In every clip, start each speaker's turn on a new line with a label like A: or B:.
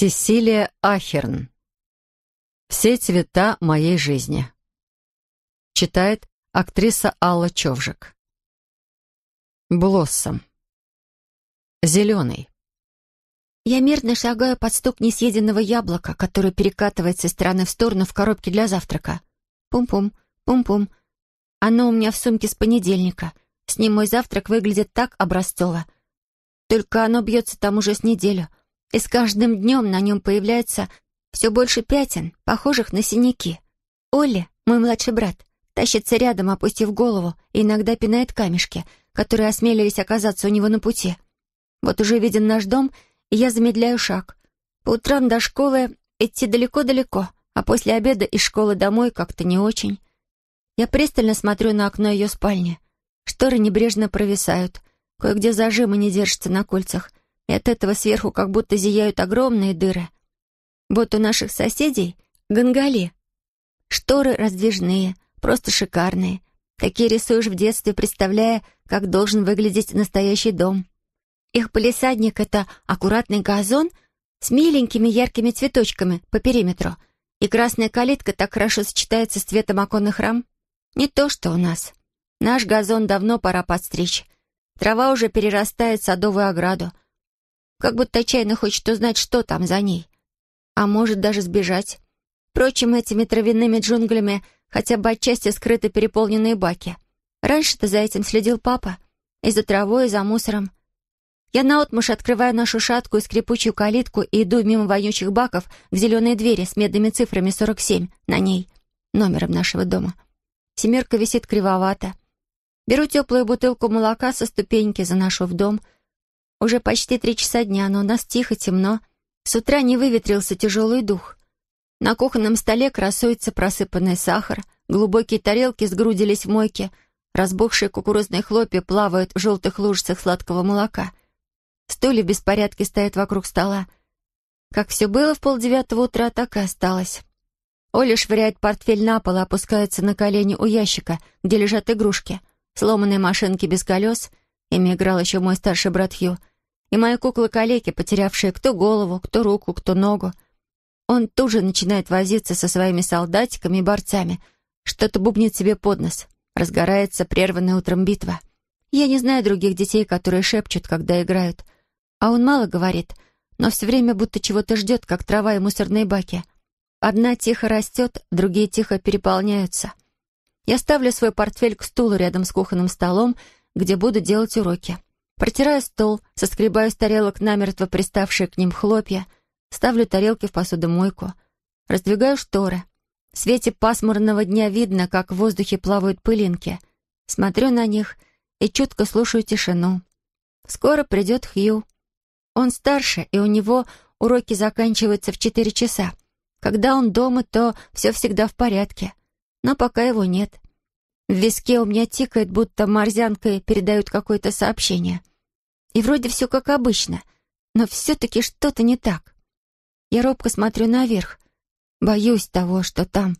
A: Сесилия Ахерн. «Все цвета моей жизни». Читает актриса Алла Човжик. Блоссом. Зеленый. Я мирно шагаю под стук несъеденного яблока, которое перекатывается с стороны в сторону в коробке для завтрака. Пум-пум, пум-пум. Оно у меня в сумке с понедельника. С ним мой завтрак выглядит так образцово. Только оно бьется там уже с неделю — и с каждым днем на нем появляется все больше пятен, похожих на синяки. Олли, мой младший брат, тащится рядом, опустив голову, и иногда пинает камешки, которые осмелились оказаться у него на пути. Вот уже виден наш дом, и я замедляю шаг. По утрам до школы идти далеко-далеко, а после обеда из школы домой как-то не очень. Я пристально смотрю на окно ее спальни. Шторы небрежно провисают, кое-где зажимы не держатся на кольцах, и от этого сверху как будто зияют огромные дыры. Вот у наших соседей — гонгали Шторы раздвижные, просто шикарные. Такие рисуешь в детстве, представляя, как должен выглядеть настоящий дом. Их полисадник — это аккуратный газон с миленькими яркими цветочками по периметру. И красная калитка так хорошо сочетается с цветом оконных рам. Не то, что у нас. Наш газон давно пора подстричь. Трава уже перерастает садовую ограду — как будто отчаянно хочет узнать, что там за ней. А может даже сбежать. Впрочем, этими травяными джунглями хотя бы отчасти скрыты переполненные баки. Раньше-то за этим следил папа. И за травой, и за мусором. Я наотмашь открываю нашу шаткую скрипучую калитку и иду мимо вонючих баков к зеленой двери с медными цифрами 47 на ней, номером нашего дома. Семерка висит кривовато. Беру теплую бутылку молока со ступеньки, заношу в дом — уже почти три часа дня, но у нас тихо, темно. С утра не выветрился тяжелый дух. На кухонном столе красуется просыпанный сахар, глубокие тарелки сгрудились в мойке, разбухшие кукурузные хлопья плавают в желтых лужицах сладкого молока. Стулья в беспорядке стоят вокруг стола. Как все было в полдевятого утра, так и осталось. Оля швыряет портфель на пол и опускается на колени у ящика, где лежат игрушки. Сломанные машинки без колес, ими играл еще мой старший брат Хью — и мои куклы-калеки, потерявшие кто голову, кто руку, кто ногу. Он тут же начинает возиться со своими солдатиками и борцами, что-то бубнит себе под нос. Разгорается прерванная утром битва. Я не знаю других детей, которые шепчут, когда играют. А он мало говорит, но все время будто чего-то ждет, как трава и мусорные баки. Одна тихо растет, другие тихо переполняются. Я ставлю свой портфель к стулу рядом с кухонным столом, где буду делать уроки. Протираю стол, соскребаю с тарелок намертво приставшие к ним хлопья, ставлю тарелки в посудомойку, раздвигаю шторы. В свете пасмурного дня видно, как в воздухе плавают пылинки. Смотрю на них и чутко слушаю тишину. Скоро придет Хью. Он старше, и у него уроки заканчиваются в четыре часа. Когда он дома, то все всегда в порядке. Но пока его нет. В виске у меня тикает, будто морзянкой передают какое-то сообщение. И вроде все как обычно, но все-таки что-то не так. Я робко смотрю наверх. Боюсь того, что там.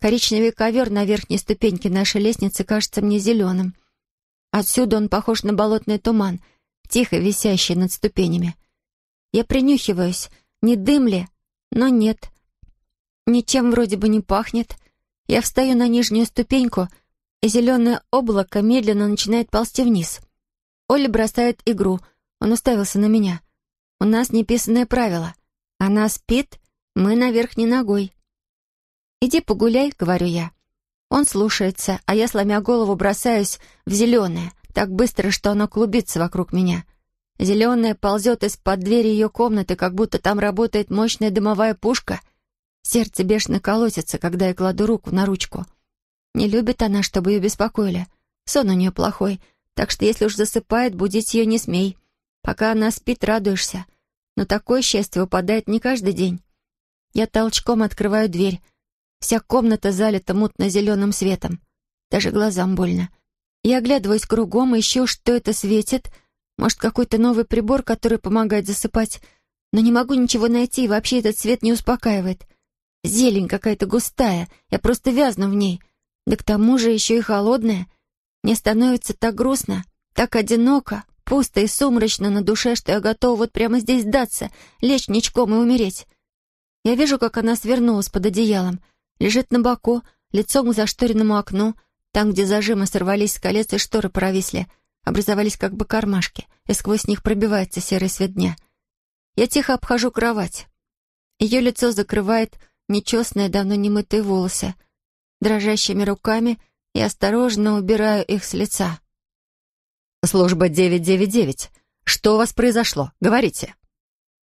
A: Коричневый ковер на верхней ступеньке нашей лестницы кажется мне зеленым. Отсюда он похож на болотный туман, тихо висящий над ступенями. Я принюхиваюсь, не дым ли, но нет. Ничем вроде бы не пахнет. Я встаю на нижнюю ступеньку — и зеленое облако медленно начинает ползти вниз. Оля бросает игру. Он уставился на меня. У нас неписанное правило. Она спит, мы на верхней ногой. «Иди погуляй», — говорю я. Он слушается, а я, сломя голову, бросаюсь в зеленое, так быстро, что оно клубится вокруг меня. Зеленое ползет из-под двери ее комнаты, как будто там работает мощная дымовая пушка. Сердце бешено колотится, когда я кладу руку на ручку. Не любит она, чтобы ее беспокоили. Сон у нее плохой, так что если уж засыпает, будить ее не смей. Пока она спит, радуешься. Но такое счастье выпадает не каждый день. Я толчком открываю дверь. Вся комната залита мутно-зеленым светом. Даже глазам больно. Я оглядываюсь кругом, ищу, что это светит. Может, какой-то новый прибор, который помогает засыпать. Но не могу ничего найти, и вообще этот свет не успокаивает. Зелень какая-то густая, я просто вязну в ней — да к тому же еще и холодная. Мне становится так грустно, так одиноко, пусто и сумрачно на душе, что я готова вот прямо здесь сдаться, лечь ничком и умереть. Я вижу, как она свернулась под одеялом, лежит на боку, лицом к зашторенному окну, там, где зажимы сорвались с колец и шторы провисли, образовались как бы кармашки, и сквозь них пробивается серый свет дня. Я тихо обхожу кровать. Ее лицо закрывает нечестные давно немытые волосы — дрожащими руками и осторожно убираю их с лица. «Служба 999. Что у вас произошло? Говорите».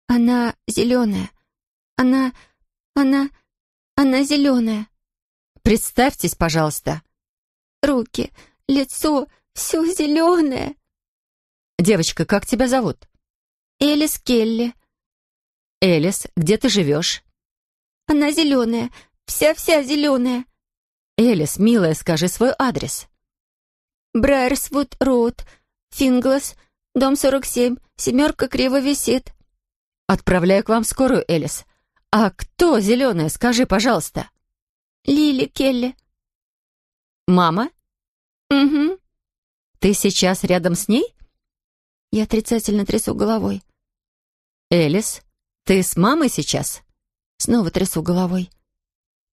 A: «Она зеленая. Она... она... она зеленая». «Представьтесь, пожалуйста». «Руки, лицо, все зеленое». «Девочка, как тебя зовут?» «Элис Келли». «Элис, где ты живешь?» «Она зеленая, вся-вся зеленая». «Элис, милая, скажи свой адрес». «Брайерсвуд Роуд, Финглас, дом 47, семерка криво висит». «Отправляю к вам скорую, Элис. А кто зеленая, скажи, пожалуйста?» «Лили Келли». «Мама?» «Угу». «Ты сейчас рядом с ней?» Я отрицательно трясу головой. «Элис, ты с мамой сейчас?» Снова трясу головой.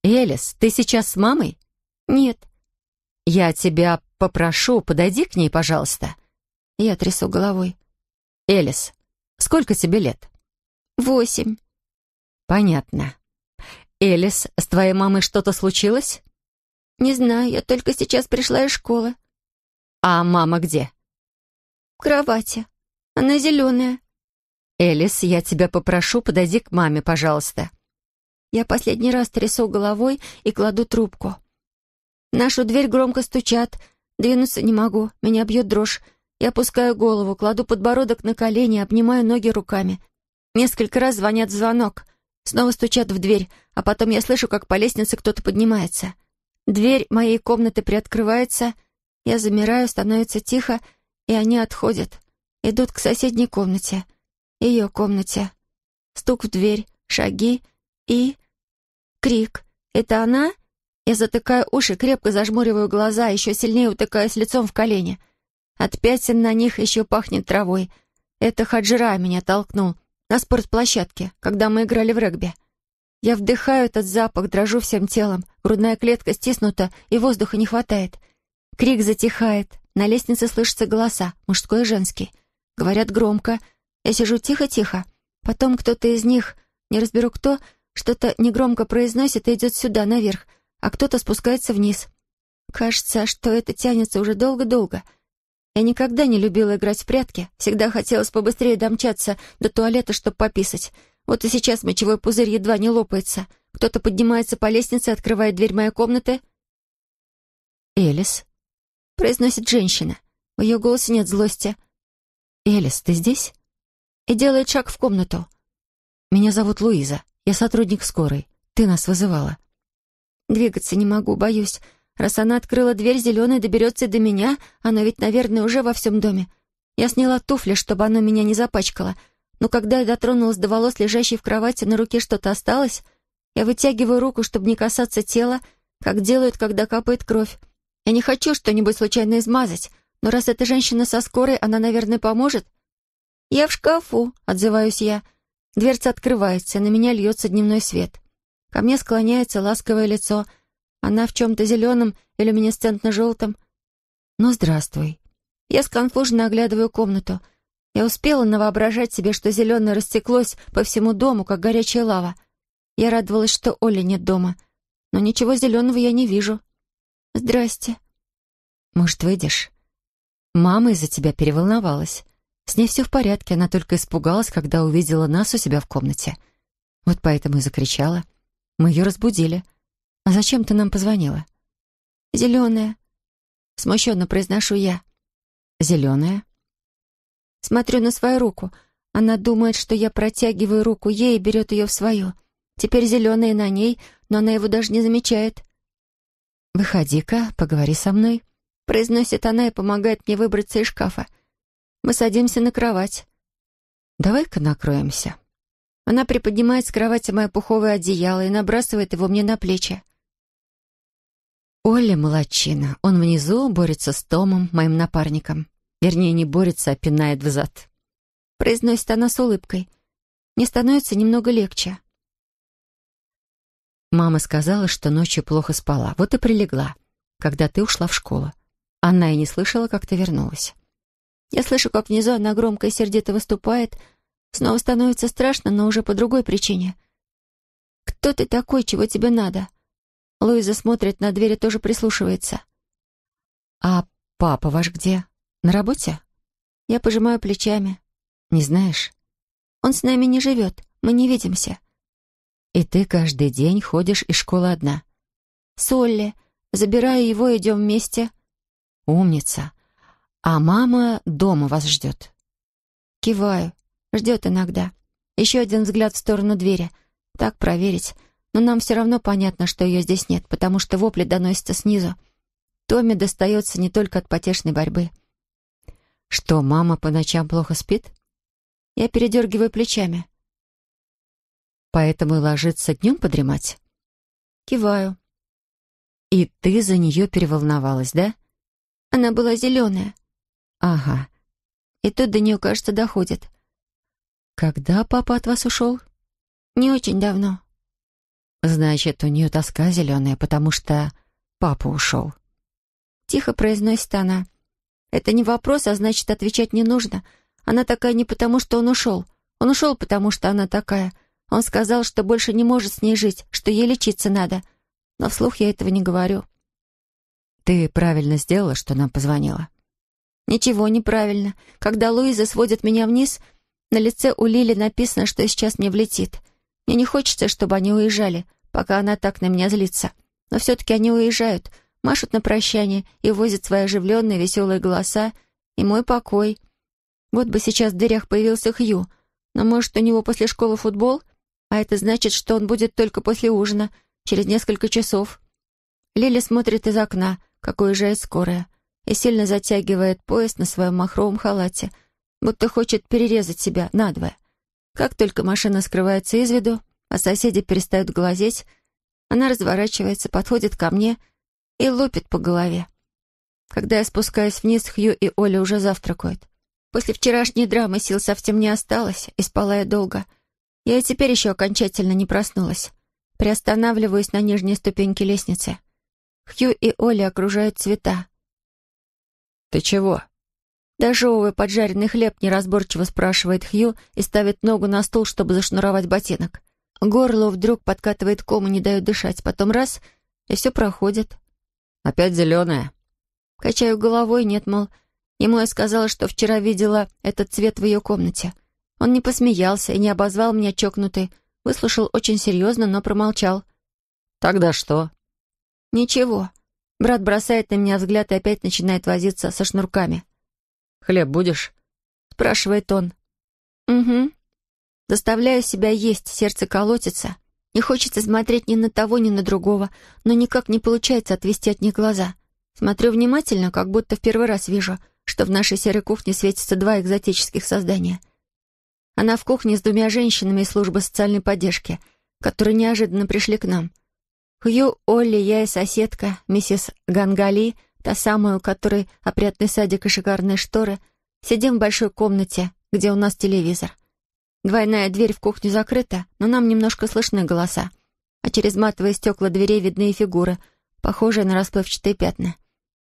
A: «Элис, ты сейчас с мамой?» «Нет». «Я тебя попрошу, подойди к ней, пожалуйста». Я трясу головой. «Элис, сколько тебе лет?» «Восемь». «Понятно. Элис, с твоей мамой что-то случилось?» «Не знаю, я только сейчас пришла из школы». «А мама где?» «В кровати. Она зеленая». «Элис, я тебя попрошу, подойди к маме, пожалуйста». Я последний раз трясу головой и кладу трубку. Нашу дверь громко стучат. Двинуться не могу, меня бьет дрожь. Я опускаю голову, кладу подбородок на колени, обнимаю ноги руками. Несколько раз звонят звонок. Снова стучат в дверь, а потом я слышу, как по лестнице кто-то поднимается. Дверь моей комнаты приоткрывается. Я замираю, становится тихо, и они отходят. Идут к соседней комнате. Ее комнате. Стук в дверь, шаги и... Крик. «Это она?» Я затыкаю уши, крепко зажмуриваю глаза, еще сильнее утыкаясь лицом в колени. От пятен на них еще пахнет травой. Это Хаджира меня толкнул. На спортплощадке, когда мы играли в регби. Я вдыхаю этот запах, дрожу всем телом. Грудная клетка стиснута, и воздуха не хватает. Крик затихает. На лестнице слышатся голоса, мужской и женский. Говорят громко. Я сижу тихо-тихо. Потом кто-то из них, не разберу кто, что-то негромко произносит и идет сюда, наверх, а кто-то спускается вниз. Кажется, что это тянется уже долго-долго. Я никогда не любила играть в прятки. Всегда хотелось побыстрее домчаться до туалета, чтобы пописать. Вот и сейчас мочевой пузырь едва не лопается. Кто-то поднимается по лестнице, открывает дверь моей комнаты. «Элис», — произносит женщина. В ее голосе нет злости. «Элис, ты здесь?» И делает шаг в комнату. «Меня зовут Луиза. Я сотрудник скорой. Ты нас вызывала. Двигаться не могу, боюсь. Раз она открыла дверь, зеленой, доберется до меня. Она ведь, наверное, уже во всем доме. Я сняла туфли, чтобы оно меня не запачкало. Но когда я дотронулась до волос, лежащей в кровати, на руке что-то осталось. Я вытягиваю руку, чтобы не касаться тела, как делают, когда капает кровь. Я не хочу что-нибудь случайно измазать, но раз эта женщина со скорой, она, наверное, поможет. «Я в шкафу», — отзываюсь я. Дверца открывается, на меня льется дневной свет. Ко мне склоняется ласковое лицо. Она в чем-то зеленом и люминесцентно-желтом. Ну, здравствуй. Я сконфуженно оглядываю комнату. Я успела навоображать себе, что зеленое растеклось по всему дому, как горячая лава. Я радовалась, что Оли нет дома. Но ничего зеленого я не вижу. Здрасте. Может, выйдешь? Мама из-за тебя переволновалась. С ней все в порядке, она только испугалась, когда увидела нас у себя в комнате. Вот поэтому и закричала. — мы ее разбудили. А зачем ты нам позвонила? Зеленая. Смущенно произношу я. Зеленая. Смотрю на свою руку. Она думает, что я протягиваю руку ей и берет ее в свою. Теперь зеленая на ней, но она его даже не замечает. «Выходи-ка, поговори со мной», — произносит она и помогает мне выбраться из шкафа. Мы садимся на кровать. «Давай-ка накроемся». Она приподнимает с кровати мое пуховое одеяло и набрасывает его мне на плечи. Оля молодчина. Он внизу борется с Томом, моим напарником. Вернее, не борется, а пинает взад. Произносит она с улыбкой. Мне становится немного легче. Мама сказала, что ночью плохо спала. Вот и прилегла, когда ты ушла в школу. Она и не слышала, как ты вернулась. Я слышу, как внизу она громко и сердито выступает, Снова становится страшно, но уже по другой причине. «Кто ты такой? Чего тебе надо?» Луиза смотрит на дверь и тоже прислушивается. «А папа ваш где? На работе?» Я пожимаю плечами. «Не знаешь?» «Он с нами не живет. Мы не видимся». «И ты каждый день ходишь из школы одна?» «Солли. Забираю его, идем вместе». «Умница. А мама дома вас ждет?» Киваю. Ждет иногда. Еще один взгляд в сторону двери. Так проверить. Но нам все равно понятно, что ее здесь нет, потому что вопли доносятся снизу. Томми достается не только от потешной борьбы. «Что, мама по ночам плохо спит?» Я передергиваю плечами. «Поэтому и ложится днем подремать?» Киваю. «И ты за нее переволновалась, да?» Она была зеленая. «Ага». И тут до нее, кажется, доходит. «Когда папа от вас ушел?» «Не очень давно». «Значит, у нее тоска зеленая, потому что папа ушел». Тихо произносит она. «Это не вопрос, а значит, отвечать не нужно. Она такая не потому, что он ушел. Он ушел, потому что она такая. Он сказал, что больше не может с ней жить, что ей лечиться надо. Но вслух я этого не говорю». «Ты правильно сделала, что нам позвонила?» «Ничего неправильно. Когда Луиза сводит меня вниз, на лице у Лили написано, что сейчас мне влетит. Мне не хочется, чтобы они уезжали, пока она так на меня злится. Но все-таки они уезжают, машут на прощание и возят свои оживленные веселые голоса и мой покой. Вот бы сейчас в дверях появился Хью, но, может, у него после школы футбол? А это значит, что он будет только после ужина, через несколько часов. Лили смотрит из окна, как уезжает скорая, и сильно затягивает пояс на своем махровом халате — будто хочет перерезать себя надвое. Как только машина скрывается из виду, а соседи перестают глазеть, она разворачивается, подходит ко мне и лупит по голове. Когда я спускаюсь вниз, Хью и Оля уже завтракают. После вчерашней драмы сил совсем не осталось, и спала я долго. Я и теперь еще окончательно не проснулась. Приостанавливаюсь на нижней ступеньке лестницы. Хью и Оля окружают цвета. «Ты чего?» Дожевывая поджаренный хлеб, неразборчиво спрашивает Хью и ставит ногу на стул, чтобы зашнуровать ботинок. Горло вдруг подкатывает ком и не дает дышать. Потом раз — и все проходит. «Опять зеленая?» Качаю головой, нет, мол, ему я сказала, что вчера видела этот цвет в ее комнате. Он не посмеялся и не обозвал меня чокнутой. выслушал очень серьезно, но промолчал. «Тогда что?» «Ничего». Брат бросает на меня взгляд и опять начинает возиться со шнурками. «Хлеб будешь?» — спрашивает он. «Угу. Доставляю себя есть, сердце колотится. Не хочется смотреть ни на того, ни на другого, но никак не получается отвести от них глаза. Смотрю внимательно, как будто в первый раз вижу, что в нашей серой кухне светятся два экзотических создания. Она в кухне с двумя женщинами из службы социальной поддержки, которые неожиданно пришли к нам. Хью, Олли, я и соседка, миссис Гангали — та самая, у которой опрятный садик и шикарные шторы, сидим в большой комнате, где у нас телевизор. Двойная дверь в кухню закрыта, но нам немножко слышны голоса. А через матовые стекла дверей видны и фигуры, похожие на расплывчатые пятна.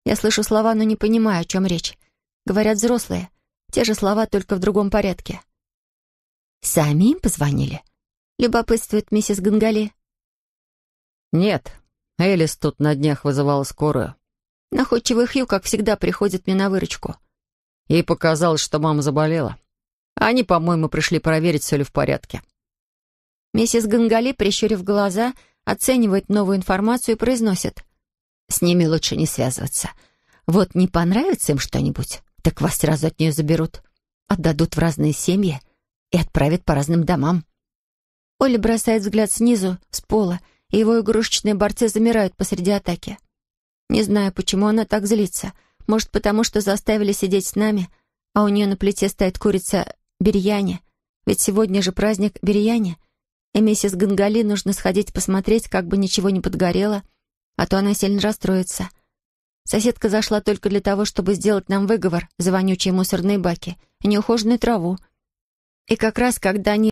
A: Я слышу слова, но не понимаю, о чем речь. Говорят взрослые. Те же слова, только в другом порядке. «Сами им позвонили?» — любопытствует миссис Гангали. «Нет, Элис тут на днях вызывала скорую. Находчивый Хью, как всегда, приходит мне на выручку. Ей показалось, что мама заболела. Они, по-моему, пришли проверить, все ли в порядке. Миссис Гангали, прищурив глаза, оценивает новую информацию и произносит. «С ними лучше не связываться. Вот не понравится им что-нибудь, так вас сразу от нее заберут. Отдадут в разные семьи и отправят по разным домам». Оля бросает взгляд снизу, с пола, и его игрушечные борцы замирают посреди атаки. Не знаю, почему она так злится. Может, потому что заставили сидеть с нами, а у нее на плите стоит курица бирьяни. Ведь сегодня же праздник бирьяни. И миссис Гангали нужно сходить посмотреть, как бы ничего не подгорело, а то она сильно расстроится. Соседка зашла только для того, чтобы сделать нам выговор за вонючие мусорные баки и неухоженную траву. И как раз, когда они